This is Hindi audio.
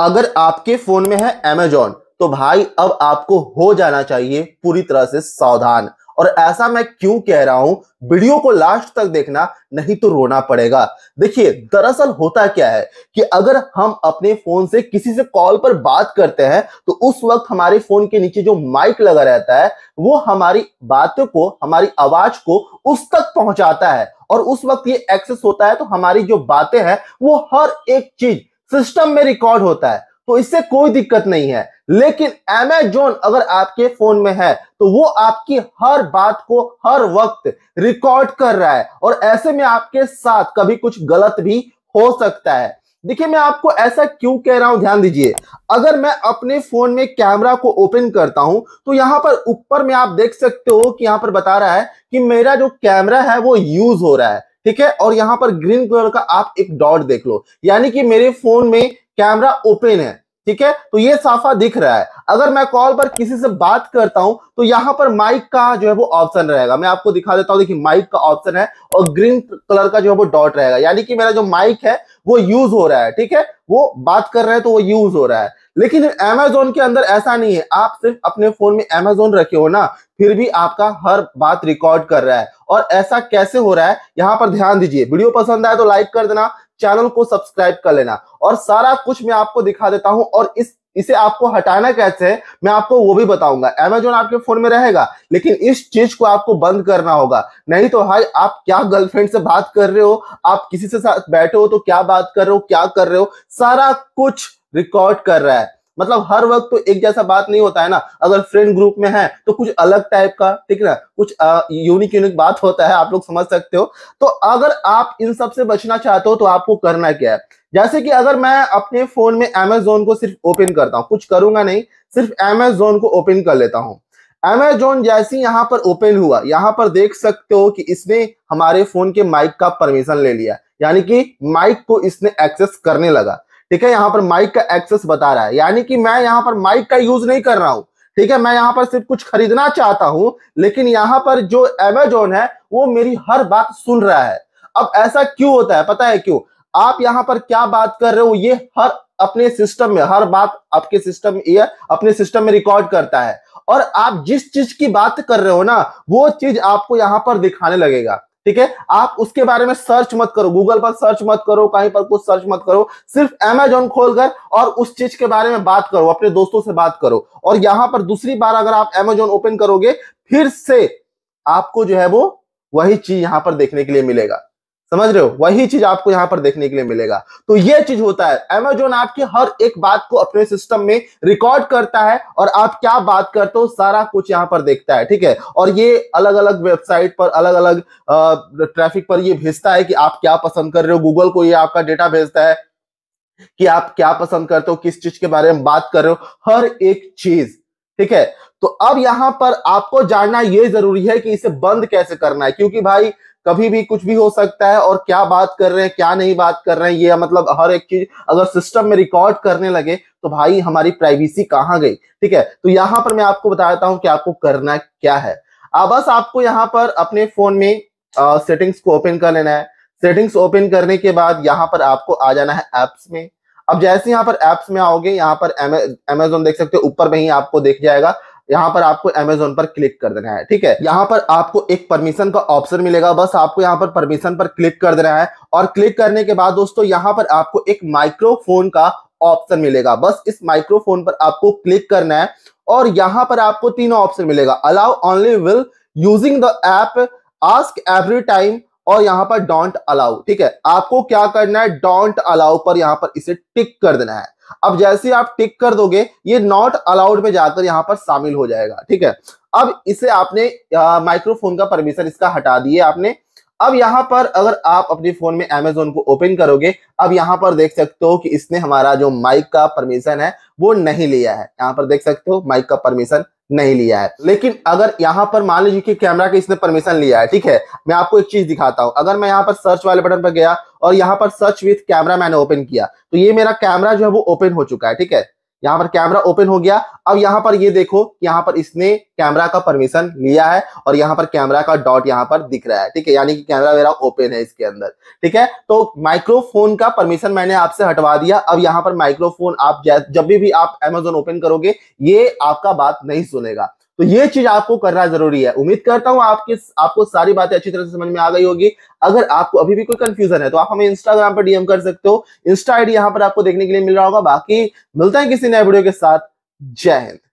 अगर आपके फोन में है एमेजॉन तो भाई अब आपको हो जाना चाहिए पूरी तरह से सावधान और ऐसा मैं क्यों कह रहा हूं वीडियो को लास्ट तक देखना नहीं तो रोना पड़ेगा देखिए दरअसल होता क्या है कि अगर हम अपने फोन से किसी से कॉल पर बात करते हैं तो उस वक्त हमारे फोन के नीचे जो माइक लगा रहता है वो हमारी बातों को हमारी आवाज को उस तक पहुंचाता है और उस वक्त ये एक्सेस होता है तो हमारी जो बातें हैं वो हर एक चीज सिस्टम में रिकॉर्ड होता है तो इससे कोई दिक्कत नहीं है लेकिन एमेजोन अगर आपके फोन में है तो वो आपकी हर बात को हर वक्त रिकॉर्ड कर रहा है और ऐसे में आपके साथ कभी कुछ गलत भी हो सकता है देखिए मैं आपको ऐसा क्यों कह रहा हूं ध्यान दीजिए अगर मैं अपने फोन में कैमरा को ओपन करता हूं तो यहां पर ऊपर में आप देख सकते हो कि यहां पर बता रहा है कि मेरा जो कैमरा है वो यूज हो रहा है ठीक है और यहां पर ग्रीन कलर का आप एक डॉट देख लो यानी कि मेरे फोन में कैमरा ओपन है ठीक है तो ये साफा दिख रहा है अगर मैं कॉल पर किसी से बात करता हूं तो यहां पर माइक का जो है वो ऑप्शन रहेगा मैं आपको दिखा देता हूं देखिए माइक का ऑप्शन है और ग्रीन कलर का जो है वो डॉट रहेगा यानी कि मेरा जो माइक है वो यूज हो रहा है ठीक है वो बात कर रहे हैं तो वो यूज हो रहा है लेकिन अमेजोन के अंदर ऐसा नहीं है आप सिर्फ अपने फोन में अमेजोन रखे हो ना फिर भी आपका हर बात रिकॉर्ड कर रहा है और ऐसा कैसे हो रहा है यहां पर ध्यान दीजिए वीडियो पसंद आए तो लाइक कर देना चैनल को सब्सक्राइब कर लेना और सारा कुछ मैं आपको दिखा देता हूं और इस इसे आपको हटाना कैसे है मैं आपको वो भी बताऊंगा एमेजोन आपके फोन में रहेगा लेकिन इस चीज को आपको बंद करना होगा नहीं तो हाई आप क्या गर्लफ्रेंड से बात कर रहे हो आप किसी से साथ बैठे हो तो क्या बात कर रहे हो क्या कर रहे हो सारा कुछ रिकॉर्ड कर रहा है मतलब हर वक्त तो एक जैसा बात नहीं होता है ना अगर फ्रेंड ग्रुप में है तो कुछ अलग टाइप का ठीक ना कुछ यूनिक यूनिक बात होता है आप लोग समझ सकते हो तो अगर आप इन सब से बचना चाहते हो तो आपको करना क्या है जैसे कि अगर मैं अपने फोन में एमेजोन को सिर्फ ओपन करता हूँ कुछ करूंगा नहीं सिर्फ एमेजोन को ओपन कर लेता हूँ एमेजोन जैसी यहाँ पर ओपन हुआ यहाँ पर देख सकते हो कि इसने हमारे फोन के माइक का परमिशन ले लिया यानी कि माइक को इसने एक्सेस करने लगा ठीक है यहाँ पर माइक का एक्सेस बता रहा है यानी कि मैं यहाँ पर माइक का यूज नहीं कर रहा हूँ ठीक है मैं यहाँ पर सिर्फ कुछ खरीदना चाहता हूँ लेकिन यहाँ पर जो एमेजोन है वो मेरी हर बात सुन रहा है अब ऐसा क्यों होता है पता है क्यों आप यहाँ पर क्या बात कर रहे हो ये हर अपने सिस्टम में हर बात आपके सिस्टम ये अपने सिस्टम में रिकॉर्ड करता है और आप जिस चीज की बात कर रहे हो ना वो चीज आपको यहाँ पर दिखाने लगेगा ठीक है आप उसके बारे में सर्च मत करो गूगल पर सर्च मत करो कहीं पर कुछ सर्च मत करो सिर्फ एमेजॉन खोलकर और उस चीज के बारे में बात करो अपने दोस्तों से बात करो और यहां पर दूसरी बार अगर आप एमेजॉन ओपन करोगे फिर से आपको जो है वो वही चीज यहां पर देखने के लिए मिलेगा समझ रहे हो वही चीज आपको यहाँ पर देखने के लिए मिलेगा तो ये चीज होता है एमेजोन आपके हर एक बात को अपने सिस्टम में रिकॉर्ड करता है और आप क्या बात करते हो सारा कुछ यहाँ पर देखता है ठीक है और ये अलग अलग वेबसाइट पर अलग अलग ट्रैफिक पर ये भेजता है कि आप क्या पसंद कर रहे हो गूगल को ये आपका डेटा भेजता है कि आप क्या पसंद करते हो किस चीज के बारे में बात कर रहे हो हर एक चीज ठीक है तो अब यहां पर आपको जानना यह जरूरी है कि इसे बंद कैसे करना है क्योंकि भाई कभी भी कुछ भी हो सकता है और क्या बात कर रहे हैं क्या नहीं बात कर रहे हैं ये मतलब हर एक चीज अगर सिस्टम में रिकॉर्ड करने लगे तो भाई हमारी प्राइवेसी कहां गई ठीक है तो यहां पर मैं आपको बता देता हूं कि आपको करना क्या है अब बस आपको यहां पर अपने फोन में आ, सेटिंग्स को ओपन कर लेना है सेटिंग्स ओपन करने के बाद यहां पर आपको आ जाना है एप्स में अब जैसे यहां पर एप्स में आओगे यहां पर अमेजोन देख सकते हो ऊपर में ही आपको देख जाएगा यहाँ पर आपको एमेजोन पर क्लिक कर देना है ठीक है यहाँ पर आपको एक परमिशन का ऑप्शन मिलेगा बस आपको यहाँ पर परमिशन पर क्लिक कर देना है और क्लिक करने के बाद दोस्तों यहाँ पर आपको एक माइक्रोफोन का ऑप्शन मिलेगा बस इस माइक्रोफोन पर आपको क्लिक करना है और यहाँ पर आपको तीनों ऑप्शन मिलेगा allow only while using the app ask every time और यहाँ पर डोंट अलाउ ठीक है आपको क्या करना है डोंट अलाउ पर यहाँ पर इसे टिक कर देना है अब जैसे आप टिक कर दोगे ये नॉट अलाउड में जाकर यहाँ पर शामिल हो जाएगा ठीक है अब इसे आपने माइक्रोफोन का परमिशन इसका हटा दिए आपने अब यहाँ पर अगर आप अपने फोन में अमेजोन को ओपन करोगे अब यहाँ पर देख सकते हो कि इसने हमारा जो माइक का परमिशन है वो नहीं लिया है यहाँ पर देख सकते हो माइक का परमिशन नहीं लिया है लेकिन अगर यहाँ पर मान लीजिए कि कैमरा के इसने परमिशन लिया है ठीक है मैं आपको एक चीज दिखाता हूं अगर मैं यहाँ पर सर्च वाले बटन पर गया और यहाँ पर सर्च विथ कैमरा मैंने ओपन किया तो ये मेरा कैमरा जो है वो ओपन हो चुका है ठीक है यहां पर कैमरा ओपन हो गया अब यहां पर ये देखो यहां पर इसने कैमरा का परमिशन लिया है और यहाँ पर कैमरा का डॉट यहां पर दिख रहा है ठीक है यानी कि कैमरा मेरा ओपन है इसके अंदर ठीक है तो माइक्रोफोन का परमिशन मैंने आपसे हटवा दिया अब यहां पर माइक्रोफोन आप जब भी, भी आप एमेजोन ओपन करोगे ये आपका बात नहीं सुनेगा तो ये चीज आपको करना जरूरी है उम्मीद करता हूं आपके आपको सारी बातें अच्छी तरह से समझ में आ गई होगी अगर आपको अभी भी कोई कंफ्यूजन है तो आप हमें इंस्टाग्राम पर डीएम कर सकते हो इंस्टा आईडी यहां पर आपको देखने के लिए मिल रहा होगा बाकी मिलता है किसी नए वीडियो के साथ जय हिंद